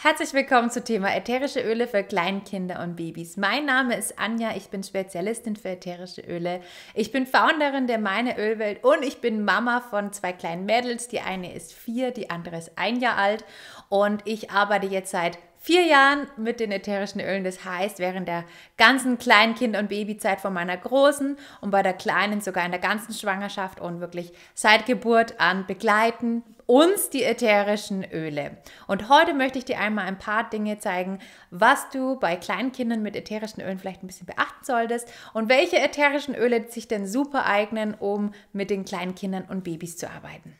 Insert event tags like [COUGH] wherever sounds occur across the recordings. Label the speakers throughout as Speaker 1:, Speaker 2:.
Speaker 1: Herzlich willkommen zu Thema ätherische Öle für Kleinkinder und Babys. Mein Name ist Anja, ich bin Spezialistin für ätherische Öle. Ich bin Founderin der Meine Ölwelt und ich bin Mama von zwei kleinen Mädels. Die eine ist vier, die andere ist ein Jahr alt und ich arbeite jetzt seit vier Jahren mit den ätherischen Ölen. Das heißt, während der ganzen Kleinkind- und Babyzeit von meiner Großen und bei der Kleinen sogar in der ganzen Schwangerschaft und wirklich seit Geburt an begleiten uns die ätherischen Öle. Und heute möchte ich dir einmal ein paar Dinge zeigen, was du bei Kleinkindern mit ätherischen Ölen vielleicht ein bisschen beachten solltest und welche ätherischen Öle sich denn super eignen, um mit den Kleinkindern und Babys zu arbeiten.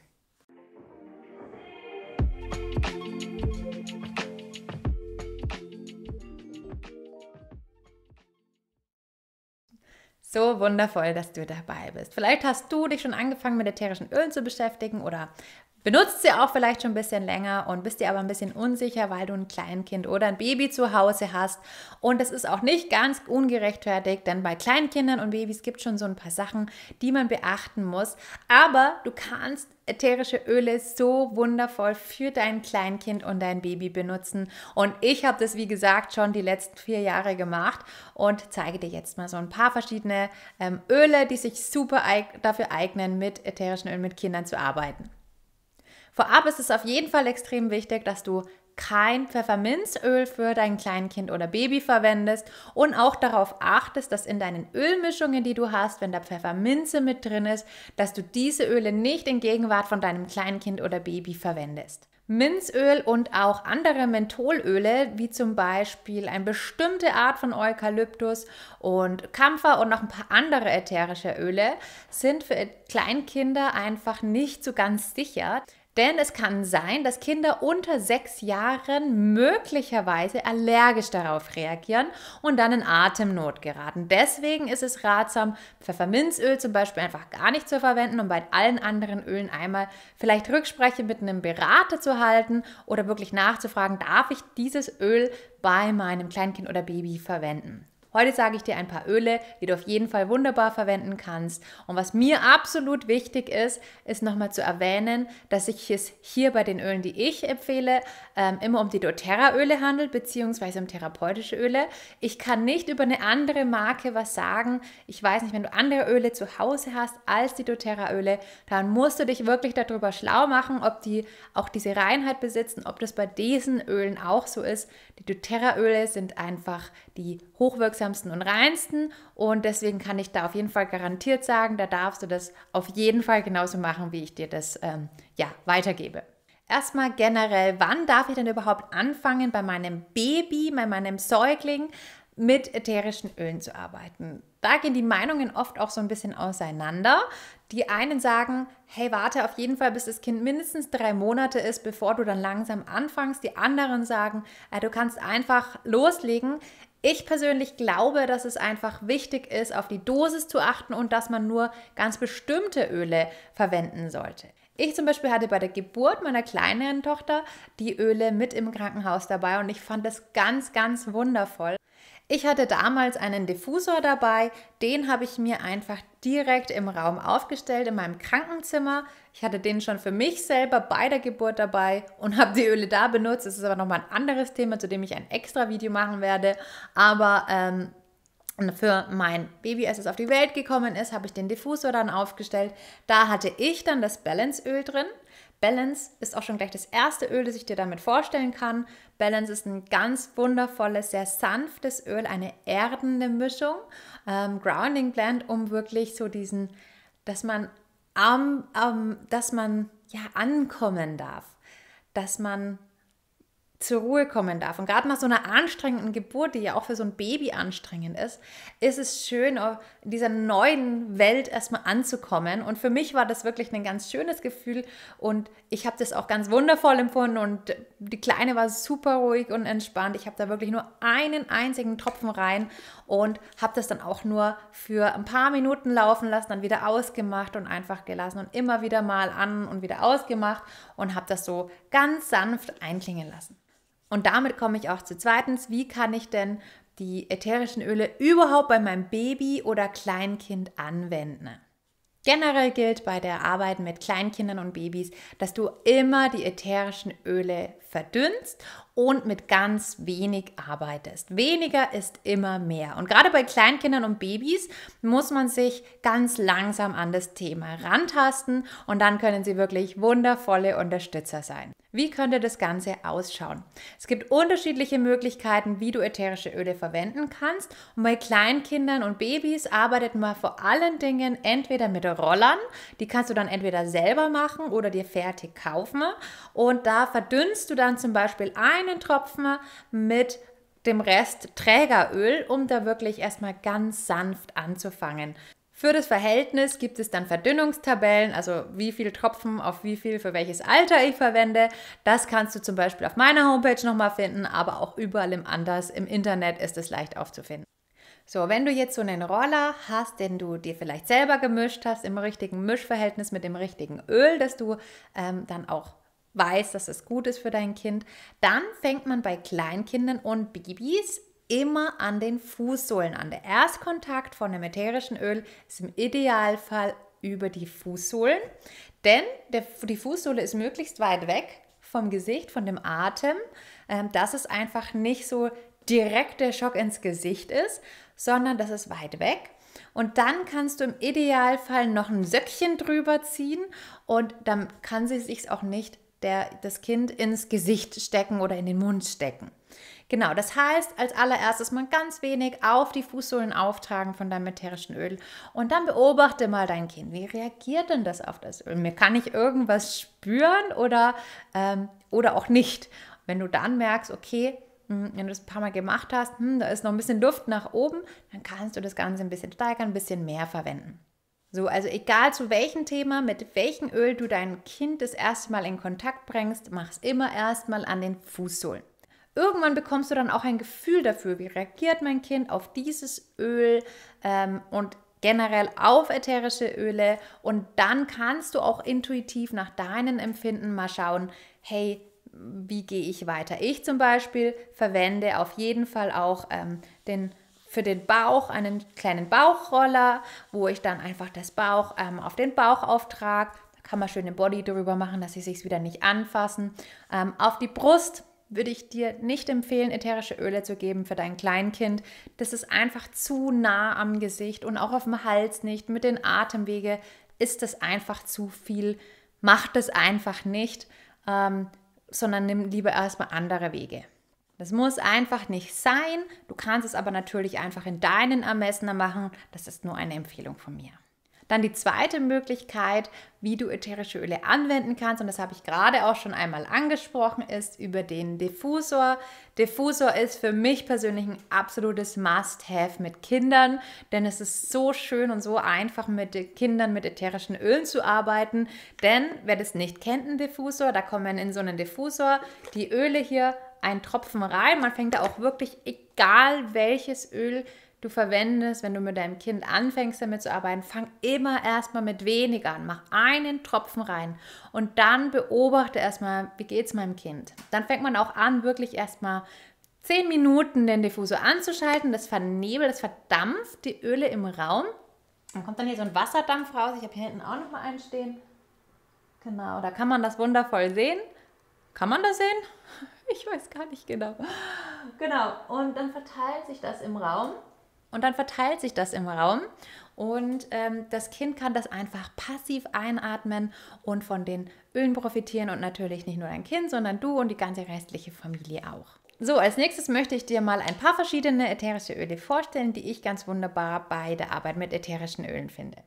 Speaker 1: So wundervoll, dass du dabei bist. Vielleicht hast du dich schon angefangen mit ätherischen Ölen zu beschäftigen oder Benutzt sie auch vielleicht schon ein bisschen länger und bist dir aber ein bisschen unsicher, weil du ein Kleinkind oder ein Baby zu Hause hast. Und das ist auch nicht ganz ungerechtfertigt, denn bei Kleinkindern und Babys gibt es schon so ein paar Sachen, die man beachten muss. Aber du kannst ätherische Öle so wundervoll für dein Kleinkind und dein Baby benutzen. Und ich habe das, wie gesagt, schon die letzten vier Jahre gemacht und zeige dir jetzt mal so ein paar verschiedene ähm, Öle, die sich super eig dafür eignen, mit ätherischen Ölen mit Kindern zu arbeiten. Vorab ist es auf jeden Fall extrem wichtig, dass du kein Pfefferminzöl für dein Kleinkind oder Baby verwendest und auch darauf achtest, dass in deinen Ölmischungen, die du hast, wenn da Pfefferminze mit drin ist, dass du diese Öle nicht in Gegenwart von deinem Kleinkind oder Baby verwendest. Minzöl und auch andere Mentholöle, wie zum Beispiel eine bestimmte Art von Eukalyptus und Kampfer und noch ein paar andere ätherische Öle, sind für Kleinkinder einfach nicht so ganz sicher. Denn es kann sein, dass Kinder unter sechs Jahren möglicherweise allergisch darauf reagieren und dann in Atemnot geraten. Deswegen ist es ratsam, Pfefferminzöl zum Beispiel einfach gar nicht zu verwenden und bei allen anderen Ölen einmal vielleicht Rücksprache mit einem Berater zu halten oder wirklich nachzufragen, darf ich dieses Öl bei meinem Kleinkind oder Baby verwenden. Heute sage ich dir ein paar Öle, die du auf jeden Fall wunderbar verwenden kannst. Und was mir absolut wichtig ist, ist nochmal zu erwähnen, dass ich es hier bei den Ölen, die ich empfehle, ähm, immer um die doTERRA-Öle handelt, beziehungsweise um therapeutische Öle. Ich kann nicht über eine andere Marke was sagen. Ich weiß nicht, wenn du andere Öle zu Hause hast als die doTERRA-Öle, dann musst du dich wirklich darüber schlau machen, ob die auch diese Reinheit besitzen, ob das bei diesen Ölen auch so ist. Die doTERRA-Öle sind einfach die hochwirksamsten und reinsten und deswegen kann ich da auf jeden Fall garantiert sagen, da darfst du das auf jeden Fall genauso machen, wie ich dir das ähm, ja, weitergebe. Erstmal generell, wann darf ich denn überhaupt anfangen, bei meinem Baby, bei meinem Säugling mit ätherischen Ölen zu arbeiten? da gehen die Meinungen oft auch so ein bisschen auseinander. Die einen sagen, hey, warte auf jeden Fall, bis das Kind mindestens drei Monate ist, bevor du dann langsam anfängst. Die anderen sagen, äh, du kannst einfach loslegen. Ich persönlich glaube, dass es einfach wichtig ist, auf die Dosis zu achten und dass man nur ganz bestimmte Öle verwenden sollte. Ich zum Beispiel hatte bei der Geburt meiner kleineren Tochter die Öle mit im Krankenhaus dabei und ich fand das ganz, ganz wundervoll. Ich hatte damals einen Diffusor dabei, den habe ich mir einfach direkt im Raum aufgestellt, in meinem Krankenzimmer. Ich hatte den schon für mich selber bei der Geburt dabei und habe die Öle da benutzt. Das ist aber nochmal ein anderes Thema, zu dem ich ein extra Video machen werde. Aber ähm, für mein Baby, als es auf die Welt gekommen ist, habe ich den Diffusor dann aufgestellt. Da hatte ich dann das Balanceöl drin. Balance ist auch schon gleich das erste Öl, das ich dir damit vorstellen kann. Balance ist ein ganz wundervolles, sehr sanftes Öl, eine erdende Mischung, ähm, Grounding Blend, um wirklich so diesen, dass man am, um, dass man ja ankommen darf, dass man zur Ruhe kommen darf. Und gerade nach so einer anstrengenden Geburt, die ja auch für so ein Baby anstrengend ist, ist es schön, in dieser neuen Welt erstmal anzukommen. Und für mich war das wirklich ein ganz schönes Gefühl und ich habe das auch ganz wundervoll empfunden und die Kleine war super ruhig und entspannt. Ich habe da wirklich nur einen einzigen Tropfen rein und habe das dann auch nur für ein paar Minuten laufen lassen, dann wieder ausgemacht und einfach gelassen und immer wieder mal an und wieder ausgemacht und habe das so ganz sanft einklingen lassen. Und damit komme ich auch zu zweitens, wie kann ich denn die ätherischen Öle überhaupt bei meinem Baby oder Kleinkind anwenden? Generell gilt bei der Arbeit mit Kleinkindern und Babys, dass du immer die ätherischen Öle verdünnst und mit ganz wenig arbeitest. Weniger ist immer mehr. Und gerade bei Kleinkindern und Babys muss man sich ganz langsam an das Thema rantasten und dann können sie wirklich wundervolle Unterstützer sein. Wie könnte das Ganze ausschauen? Es gibt unterschiedliche Möglichkeiten, wie du ätherische Öle verwenden kannst. Und bei Kleinkindern und Babys arbeitet man vor allen Dingen entweder mit Rollern, die kannst du dann entweder selber machen oder dir fertig kaufen. Und da verdünnst du dann zum Beispiel einen Tropfen mit dem Rest Trägeröl, um da wirklich erstmal ganz sanft anzufangen. Für das Verhältnis gibt es dann Verdünnungstabellen, also wie viel Tropfen auf wie viel für welches Alter ich verwende. Das kannst du zum Beispiel auf meiner Homepage nochmal finden, aber auch überall im anders. Im Internet ist es leicht aufzufinden. So, wenn du jetzt so einen Roller hast, den du dir vielleicht selber gemischt hast, im richtigen Mischverhältnis mit dem richtigen Öl, dass du ähm, dann auch weißt, dass es gut ist für dein Kind, dann fängt man bei Kleinkindern und Babys immer an den Fußsohlen an. Der Erstkontakt von dem ätherischen Öl ist im Idealfall über die Fußsohlen, denn der, die Fußsohle ist möglichst weit weg vom Gesicht, von dem Atem, ähm, dass es einfach nicht so direkt der Schock ins Gesicht ist, sondern das ist weit weg. Und dann kannst du im Idealfall noch ein Söckchen drüber ziehen und dann kann sie sich auch nicht der, das Kind ins Gesicht stecken oder in den Mund stecken. Genau, das heißt, als allererstes mal ganz wenig auf die Fußsohlen auftragen von deinem ätherischen Öl und dann beobachte mal dein Kind. Wie reagiert denn das auf das Öl? Mir kann ich irgendwas spüren oder, ähm, oder auch nicht. Wenn du dann merkst, okay, hm, wenn du es ein paar Mal gemacht hast, hm, da ist noch ein bisschen Luft nach oben, dann kannst du das Ganze ein bisschen steigern, ein bisschen mehr verwenden. So, also egal zu welchem Thema, mit welchem Öl du dein Kind das erste Mal in Kontakt bringst, mach es immer erstmal an den Fußsohlen irgendwann bekommst du dann auch ein Gefühl dafür, wie reagiert mein Kind auf dieses Öl ähm, und generell auf ätherische Öle. Und dann kannst du auch intuitiv nach deinen Empfinden mal schauen, hey, wie gehe ich weiter? Ich zum Beispiel verwende auf jeden Fall auch ähm, den für den Bauch einen kleinen Bauchroller, wo ich dann einfach das Bauch ähm, auf den Bauch auftrage. Da kann man schön den Body drüber machen, dass sie sich wieder nicht anfassen. Ähm, auf die Brust würde ich dir nicht empfehlen, ätherische Öle zu geben für dein Kleinkind. Das ist einfach zu nah am Gesicht und auch auf dem Hals nicht. Mit den Atemwege ist das einfach zu viel. Mach das einfach nicht, ähm, sondern nimm lieber erstmal andere Wege. Das muss einfach nicht sein. Du kannst es aber natürlich einfach in deinen Ermessenen machen. Das ist nur eine Empfehlung von mir. Dann die zweite Möglichkeit, wie du ätherische Öle anwenden kannst, und das habe ich gerade auch schon einmal angesprochen, ist über den Diffusor. Diffusor ist für mich persönlich ein absolutes Must-Have mit Kindern, denn es ist so schön und so einfach, mit Kindern mit ätherischen Ölen zu arbeiten. Denn wer das nicht kennt, ein Diffusor, da kommen in so einen Diffusor die Öle hier ein Tropfen rein. Man fängt da auch wirklich, egal welches Öl, du verwendest, wenn du mit deinem Kind anfängst damit zu arbeiten, fang immer erstmal mit wenig an. Mach einen Tropfen rein und dann beobachte erstmal, wie geht es meinem Kind. Dann fängt man auch an, wirklich erstmal zehn Minuten den Diffusor anzuschalten. Das vernebelt, das verdampft die Öle im Raum. Dann kommt dann hier so ein Wasserdampf raus. Ich habe hier hinten auch nochmal einen stehen. Genau, da kann man das wundervoll sehen. Kann man das sehen? [LAUGHS] Ich weiß gar nicht genau. Genau, und dann verteilt sich das im Raum und dann verteilt sich das im Raum und ähm, das Kind kann das einfach passiv einatmen und von den Ölen profitieren und natürlich nicht nur dein Kind, sondern du und die ganze restliche Familie auch. So, als nächstes möchte ich dir mal ein paar verschiedene ätherische Öle vorstellen, die ich ganz wunderbar bei der Arbeit mit ätherischen Ölen finde.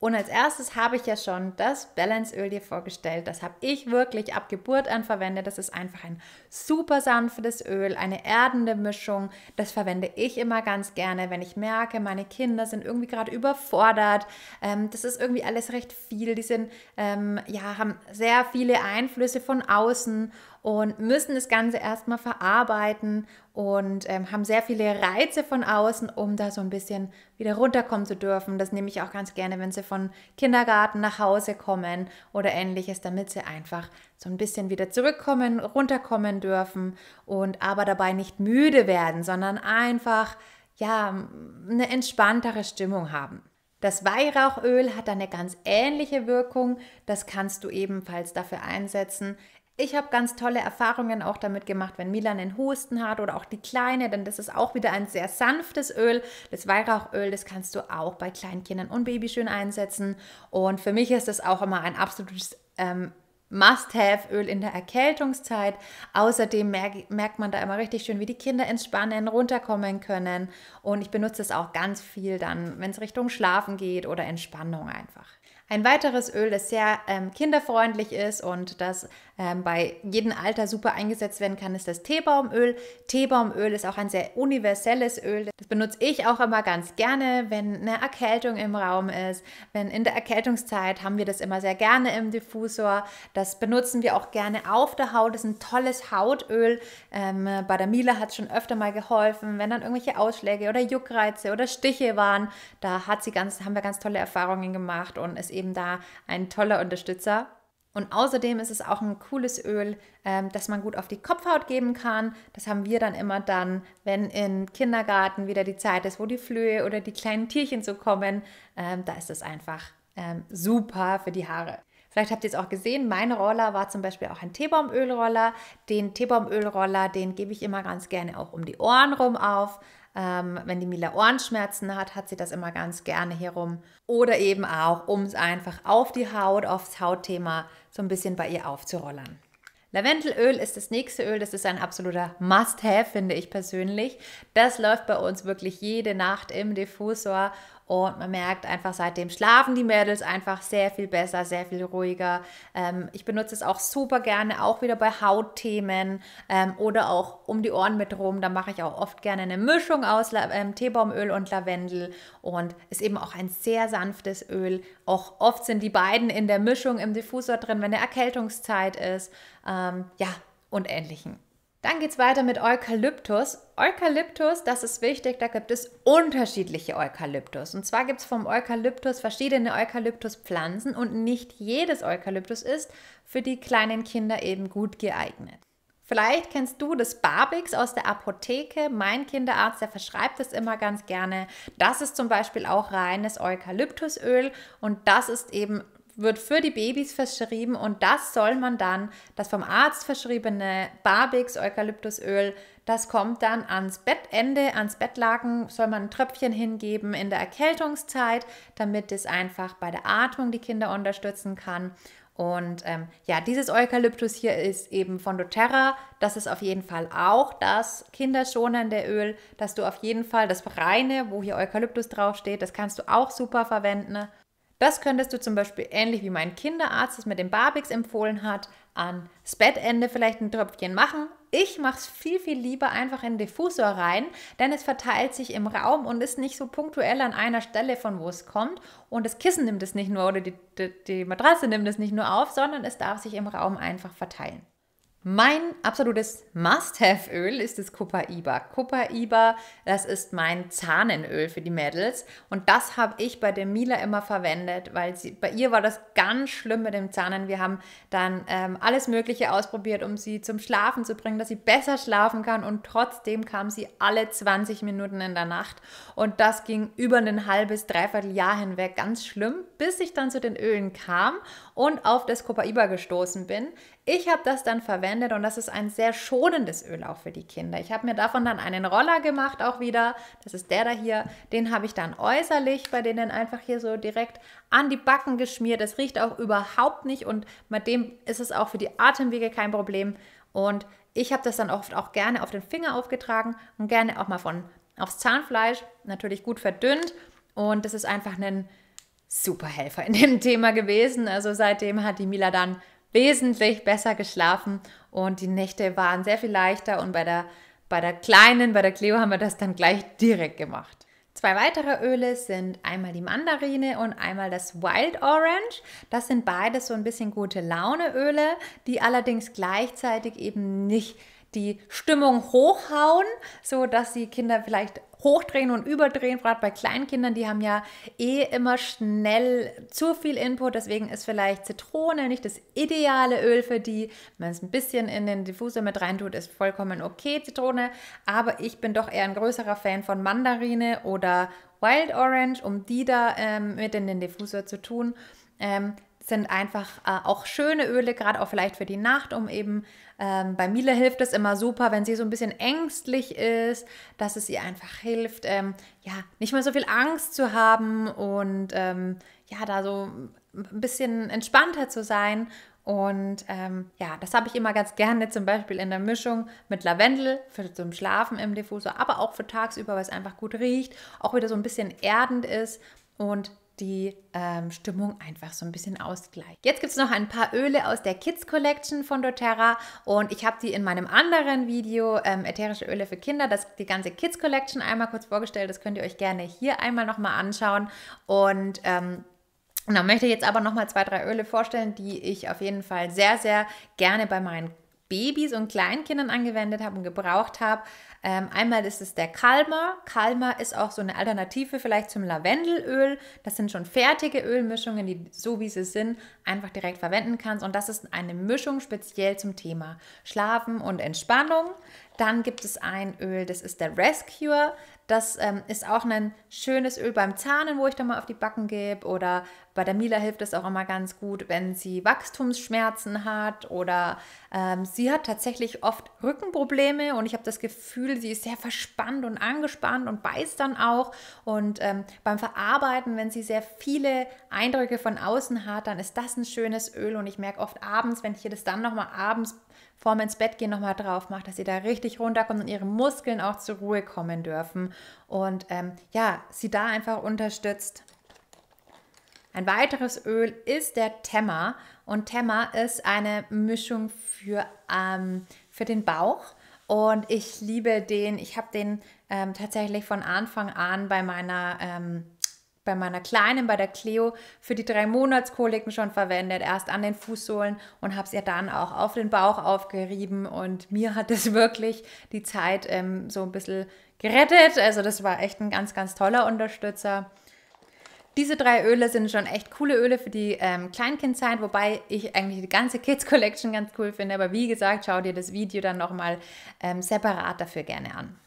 Speaker 1: Und als erstes habe ich ja schon das Balance Öl dir vorgestellt. Das habe ich wirklich ab Geburt an verwendet. Das ist einfach ein super sanftes Öl, eine erdende Mischung. Das verwende ich immer ganz gerne, wenn ich merke, meine Kinder sind irgendwie gerade überfordert. Ähm, das ist irgendwie alles recht viel. Die sind, ähm, ja, haben sehr viele Einflüsse von außen und müssen das Ganze erstmal verarbeiten und ähm, haben sehr viele Reize von außen, um da so ein bisschen wieder runterkommen zu dürfen. Das nehme ich auch ganz gerne, wenn sie von Kindergarten nach Hause kommen oder ähnliches, damit sie einfach so ein bisschen wieder zurückkommen, runterkommen dürfen und aber dabei nicht müde werden, sondern einfach ja, eine entspanntere Stimmung haben. Das Weihrauchöl hat eine ganz ähnliche Wirkung. Das kannst du ebenfalls dafür einsetzen. Ich habe ganz tolle Erfahrungen auch damit gemacht, wenn Milan einen Husten hat oder auch die Kleine, denn das ist auch wieder ein sehr sanftes Öl. Das Weihrauchöl, das kannst du auch bei Kleinkindern und Baby schön einsetzen. Und für mich ist das auch immer ein absolutes ähm, Must-Have-Öl in der Erkältungszeit. Außerdem merkt man da immer richtig schön, wie die Kinder entspannen, runterkommen können. Und ich benutze es auch ganz viel dann, wenn es Richtung Schlafen geht oder Entspannung einfach. Ein weiteres Öl, das sehr ähm, kinderfreundlich ist und das ähm, bei jedem Alter super eingesetzt werden kann, ist das Teebaumöl. Teebaumöl ist auch ein sehr universelles Öl. Das benutze ich auch immer ganz gerne, wenn eine Erkältung im Raum ist. Wenn in der Erkältungszeit haben wir das immer sehr gerne im Diffusor. Das benutzen wir auch gerne auf der Haut. Das ist ein tolles Hautöl. Ähm, bei der Miele hat es schon öfter mal geholfen, wenn dann irgendwelche Ausschläge oder Juckreize oder Stiche waren. Da hat sie ganz, haben wir ganz tolle Erfahrungen gemacht und ist eben eben da ein toller Unterstützer. Und außerdem ist es auch ein cooles Öl, ähm, das man gut auf die Kopfhaut geben kann. Das haben wir dann immer dann, wenn im Kindergarten wieder die Zeit ist, wo die Flöhe oder die kleinen Tierchen so kommen. Ähm, da ist es einfach ähm, super für die Haare. Vielleicht habt ihr es auch gesehen, mein Roller war zum Beispiel auch ein Teebaumölroller. Den Teebaumölroller, den gebe ich immer ganz gerne auch um die Ohren rum auf. Ähm, wenn die Mila Ohrenschmerzen hat, hat sie das immer ganz gerne hier rum. Oder eben auch, um es einfach auf die Haut, aufs Hautthema so ein bisschen bei ihr aufzurollern. Lavendelöl ist das nächste Öl, das ist ein absoluter Must-Have, finde ich persönlich. Das läuft bei uns wirklich jede Nacht im Diffusor und man merkt einfach, seitdem schlafen die Mädels einfach sehr viel besser, sehr viel ruhiger. Ähm, ich benutze es auch super gerne, auch wieder bei Hautthemen ähm, oder auch um die Ohren mit rum. Da mache ich auch oft gerne eine Mischung aus ähm, Teebaumöl und Lavendel und ist eben auch ein sehr sanftes Öl. Auch oft sind die beiden in der Mischung im Diffusor drin, wenn eine Erkältungszeit ist. Ähm, ja, und ähnlichen. Dann geht es weiter mit Eukalyptus. Eukalyptus, das ist wichtig, da gibt es unterschiedliche Eukalyptus. Und zwar gibt es vom Eukalyptus verschiedene Eukalyptuspflanzen und nicht jedes Eukalyptus ist für die kleinen Kinder eben gut geeignet. Vielleicht kennst du das Barbix aus der Apotheke. Mein Kinderarzt, der verschreibt es immer ganz gerne. Das ist zum Beispiel auch reines Eukalyptusöl und das ist eben wird für die Babys verschrieben und das soll man dann, das vom Arzt verschriebene Barbix Eukalyptusöl, das kommt dann ans Bettende, ans Bettlaken, soll man ein Tröpfchen hingeben in der Erkältungszeit, damit es einfach bei der Atmung die Kinder unterstützen kann. Und ähm, ja, dieses Eukalyptus hier ist eben von doTERRA. Das ist auf jeden Fall auch das kinderschonende Öl, dass du auf jeden Fall das reine, wo hier Eukalyptus draufsteht, das kannst du auch super verwenden. Das könntest du zum Beispiel ähnlich wie mein Kinderarzt es mit dem Barbix empfohlen hat, ans Bettende vielleicht ein Tröpfchen machen. Ich mache es viel, viel lieber einfach in den Diffusor rein, denn es verteilt sich im Raum und ist nicht so punktuell an einer Stelle, von wo es kommt. Und das Kissen nimmt es nicht nur oder die, die, die Matratze nimmt es nicht nur auf, sondern es darf sich im Raum einfach verteilen. Mein absolutes Must-Have-Öl ist das Copa Iba. Copa Iba, das ist mein Zahnenöl für die Mädels und das habe ich bei der Mila immer verwendet, weil sie, bei ihr war das ganz schlimm mit dem Zahnen. Wir haben dann ähm, alles Mögliche ausprobiert, um sie zum Schlafen zu bringen, dass sie besser schlafen kann und trotzdem kam sie alle 20 Minuten in der Nacht und das ging über ein halbes, dreiviertel Jahr hinweg ganz schlimm, bis ich dann zu den Ölen kam und auf das Copa Iba gestoßen bin. Ich habe das dann verwendet und das ist ein sehr schonendes Öl auch für die Kinder. Ich habe mir davon dann einen Roller gemacht auch wieder. Das ist der da hier. Den habe ich dann äußerlich bei denen einfach hier so direkt an die Backen geschmiert. Das riecht auch überhaupt nicht und mit dem ist es auch für die Atemwege kein Problem. Und ich habe das dann oft auch gerne auf den Finger aufgetragen und gerne auch mal von aufs Zahnfleisch, natürlich gut verdünnt. Und das ist einfach ein super Helfer in dem [LAUGHS] Thema gewesen. Also seitdem hat die Mila dann wesentlich besser geschlafen und die Nächte waren sehr viel leichter und bei der, bei der kleinen, bei der Cleo haben wir das dann gleich direkt gemacht. Zwei weitere Öle sind einmal die Mandarine und einmal das Wild Orange. Das sind beides so ein bisschen gute Launeöle, die allerdings gleichzeitig eben nicht die Stimmung hochhauen, so dass die Kinder vielleicht hochdrehen und überdrehen, gerade bei Kleinkindern, die haben ja eh immer schnell zu viel Input, deswegen ist vielleicht Zitrone nicht das ideale Öl für die. Wenn es ein bisschen in den Diffuser mit reintut, ist vollkommen okay Zitrone, aber ich bin doch eher ein größerer Fan von Mandarine oder Wild Orange, um die da ähm, mit in den Diffuser zu tun. Ähm, sind einfach äh, auch schöne Öle, gerade auch vielleicht für die Nacht, um eben, ähm, bei Mila hilft es immer super, wenn sie so ein bisschen ängstlich ist, dass es ihr einfach hilft, ähm, ja, nicht mehr so viel Angst zu haben und ähm, ja, da so ein bisschen entspannter zu sein. Und ähm, ja, das habe ich immer ganz gerne, zum Beispiel in der Mischung mit Lavendel für zum Schlafen im Diffusor, aber auch für tagsüber, weil es einfach gut riecht, auch wieder so ein bisschen erdend ist. Und die ähm, Stimmung einfach so ein bisschen ausgleicht. Jetzt gibt es noch ein paar Öle aus der Kids Collection von doTERRA und ich habe die in meinem anderen Video ähm, ätherische Öle für Kinder, das die ganze Kids Collection einmal kurz vorgestellt. Das könnt ihr euch gerne hier einmal nochmal anschauen und ähm, und genau, dann möchte ich jetzt aber nochmal zwei, drei Öle vorstellen, die ich auf jeden Fall sehr, sehr gerne bei meinen Babys und Kleinkindern angewendet habe und gebraucht habe. Ähm, einmal ist es der Kalmer. Kalmer ist auch so eine Alternative vielleicht zum Lavendelöl. Das sind schon fertige Ölmischungen, die so wie sie sind einfach direkt verwenden kannst. Und das ist eine Mischung speziell zum Thema Schlafen und Entspannung. Dann gibt es ein Öl, das ist der Rescue. Das ähm, ist auch ein schönes Öl beim Zahnen, wo ich dann mal auf die Backen gebe. Oder bei der Mila hilft es auch immer ganz gut, wenn sie Wachstumsschmerzen hat. Oder ähm, sie hat tatsächlich oft Rückenprobleme und ich habe das Gefühl, sie ist sehr verspannt und angespannt und beißt dann auch. Und ähm, beim Verarbeiten, wenn sie sehr viele Eindrücke von außen hat, dann ist das ein schönes Öl. Und ich merke oft abends, wenn ich ihr das dann nochmal abends vorm ins Bett gehen nochmal drauf macht, dass ihr da richtig runterkommt und ihre Muskeln auch zur Ruhe kommen dürfen und ähm, ja, sie da einfach unterstützt. Ein weiteres Öl ist der Temma und Temma ist eine Mischung für, ähm, für den Bauch und ich liebe den. Ich habe den ähm, tatsächlich von Anfang an bei meiner ähm, bei meiner Kleinen, bei der Cleo, für die drei Monatskoliken schon verwendet. Erst an den Fußsohlen und habe es ihr dann auch auf den Bauch aufgerieben. Und mir hat es [LAUGHS] wirklich die Zeit ähm, so ein bisschen gerettet. Also das war echt ein ganz, ganz toller Unterstützer. Diese drei Öle sind schon echt coole Öle für die ähm, Kleinkindzeit, wobei ich eigentlich die ganze Kids Collection ganz cool finde. Aber wie gesagt, schau dir das Video dann nochmal ähm, separat dafür gerne an.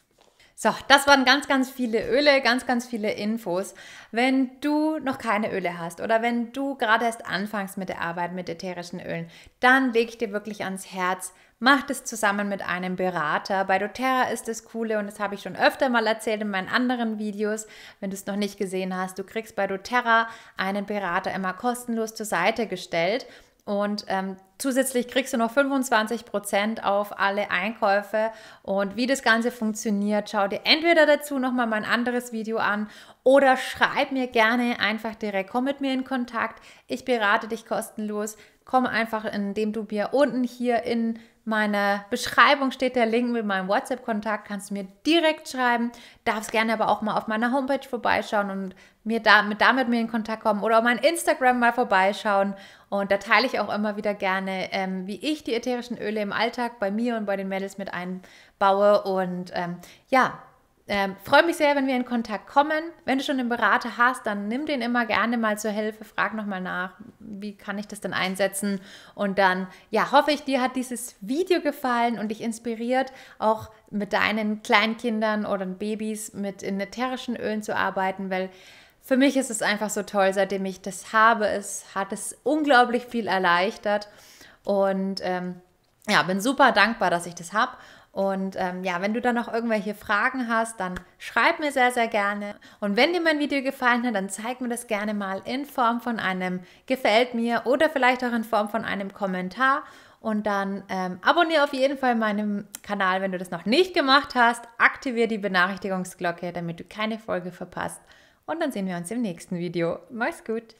Speaker 1: So, das waren ganz, ganz viele Öle, ganz, ganz viele Infos. Wenn du noch keine Öle hast oder wenn du gerade erst anfängst mit der Arbeit mit ätherischen Ölen, dann lege ich dir wirklich ans Herz, mach das zusammen mit einem Berater. Bei doTERRA ist das Coole und das habe ich schon öfter mal erzählt in meinen anderen Videos. Wenn du es noch nicht gesehen hast, du kriegst bei doTERRA einen Berater immer kostenlos zur Seite gestellt und ähm, zusätzlich kriegst du noch 25% auf alle Einkäufe. Und wie das Ganze funktioniert, schau dir entweder dazu nochmal mein anderes Video an oder schreib mir gerne einfach direkt, komm mit mir in Kontakt. Ich berate dich kostenlos. Komm einfach, indem du mir unten hier in meiner Beschreibung steht der Link mit meinem WhatsApp-Kontakt, kannst du mir direkt schreiben, darfst gerne aber auch mal auf meiner Homepage vorbeischauen und mir da, mit, damit mir in Kontakt kommen oder auf mein Instagram mal vorbeischauen. Und da teile ich auch immer wieder gerne, ähm, wie ich die ätherischen Öle im Alltag bei mir und bei den Mädels mit einbaue. Und ähm, ja, ähm, Freue mich sehr, wenn wir in Kontakt kommen. Wenn du schon einen Berater hast, dann nimm den immer gerne mal zur Hilfe, frag nochmal nach, wie kann ich das denn einsetzen. Und dann, ja, hoffe ich, dir hat dieses Video gefallen und dich inspiriert, auch mit deinen Kleinkindern oder Babys mit in ätherischen Ölen zu arbeiten, weil für mich ist es einfach so toll, seitdem ich das habe, es hat es unglaublich viel erleichtert. Und ähm, ja, bin super dankbar, dass ich das habe und ähm, ja, wenn du da noch irgendwelche Fragen hast, dann schreib mir sehr, sehr gerne. Und wenn dir mein Video gefallen hat, dann zeig mir das gerne mal in Form von einem Gefällt mir oder vielleicht auch in Form von einem Kommentar. Und dann ähm, abonniere auf jeden Fall meinen Kanal, wenn du das noch nicht gemacht hast. Aktiviere die Benachrichtigungsglocke, damit du keine Folge verpasst. Und dann sehen wir uns im nächsten Video. Mach's gut!